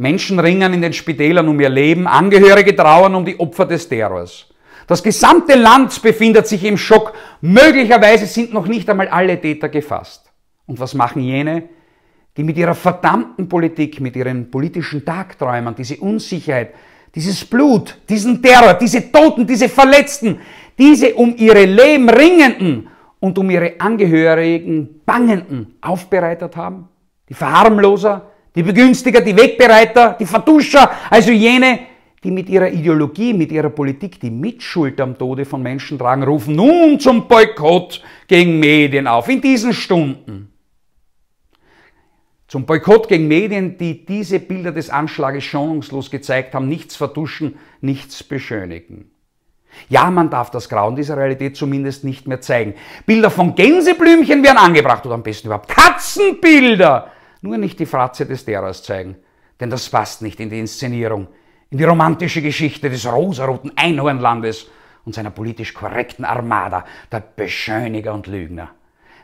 Menschen ringen in den Spitälern um ihr Leben, Angehörige trauern um die Opfer des Terrors. Das gesamte Land befindet sich im Schock. Möglicherweise sind noch nicht einmal alle Täter gefasst. Und was machen jene, die mit ihrer verdammten Politik, mit ihren politischen Tagträumen, diese Unsicherheit, dieses Blut, diesen Terror, diese Toten, diese Verletzten, diese um ihre Leben ringenden und um ihre Angehörigen bangenden aufbereitet haben? Die Verharmloser, die Begünstiger, die Wegbereiter, die Vertuscher, also jene, die mit ihrer Ideologie, mit ihrer Politik die Mitschuld am Tode von Menschen tragen, rufen nun zum Boykott gegen Medien auf, in diesen Stunden. Zum Boykott gegen Medien, die diese Bilder des Anschlages schonungslos gezeigt haben, nichts vertuschen, nichts beschönigen. Ja, man darf das Grauen dieser Realität zumindest nicht mehr zeigen. Bilder von Gänseblümchen werden angebracht oder am besten überhaupt Katzenbilder nur nicht die Fratze des Lehrers zeigen, denn das passt nicht in die Inszenierung, in die romantische Geschichte des rosaroten Einhornlandes und seiner politisch korrekten Armada der Beschöniger und Lügner.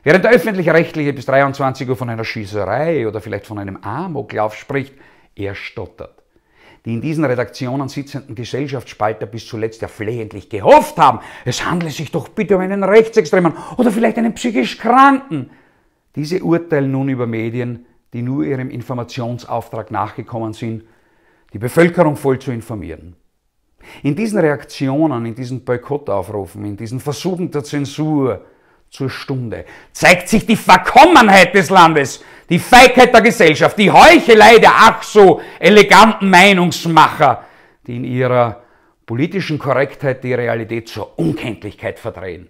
Während der Öffentlich-Rechtliche bis 23 Uhr von einer Schießerei oder vielleicht von einem Amoklauf spricht, er stottert. Die in diesen Redaktionen sitzenden Gesellschaftsspalter bis zuletzt ja flehentlich gehofft haben, es handle sich doch bitte um einen Rechtsextremen oder vielleicht einen psychisch Kranken. Diese urteilen nun über Medien, die nur ihrem Informationsauftrag nachgekommen sind, die Bevölkerung voll zu informieren. In diesen Reaktionen, in diesen Boykottaufrufen, in diesen Versuchen der Zensur zur Stunde zeigt sich die Verkommenheit des Landes, die Feigheit der Gesellschaft, die Heuchelei der ach so eleganten Meinungsmacher, die in ihrer politischen Korrektheit die Realität zur Unkenntlichkeit verdrehen.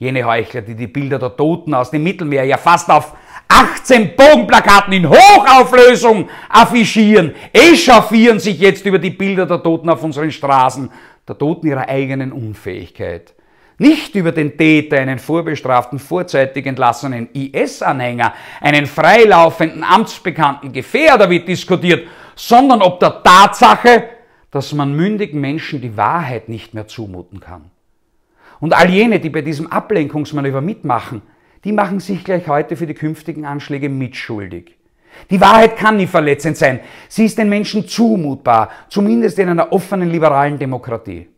Jene Heuchler, die die Bilder der Toten aus dem Mittelmeer ja fast auf 18 Bogenplakaten in Hochauflösung affichieren, echauffieren sich jetzt über die Bilder der Toten auf unseren Straßen, der Toten ihrer eigenen Unfähigkeit. Nicht über den Täter, einen vorbestraften, vorzeitig entlassenen IS-Anhänger, einen freilaufenden, amtsbekannten Gefährder wird diskutiert, sondern ob der Tatsache, dass man mündigen Menschen die Wahrheit nicht mehr zumuten kann. Und all jene, die bei diesem Ablenkungsmanöver mitmachen, die machen sich gleich heute für die künftigen Anschläge mitschuldig. Die Wahrheit kann nie verletzend sein. Sie ist den Menschen zumutbar, zumindest in einer offenen liberalen Demokratie.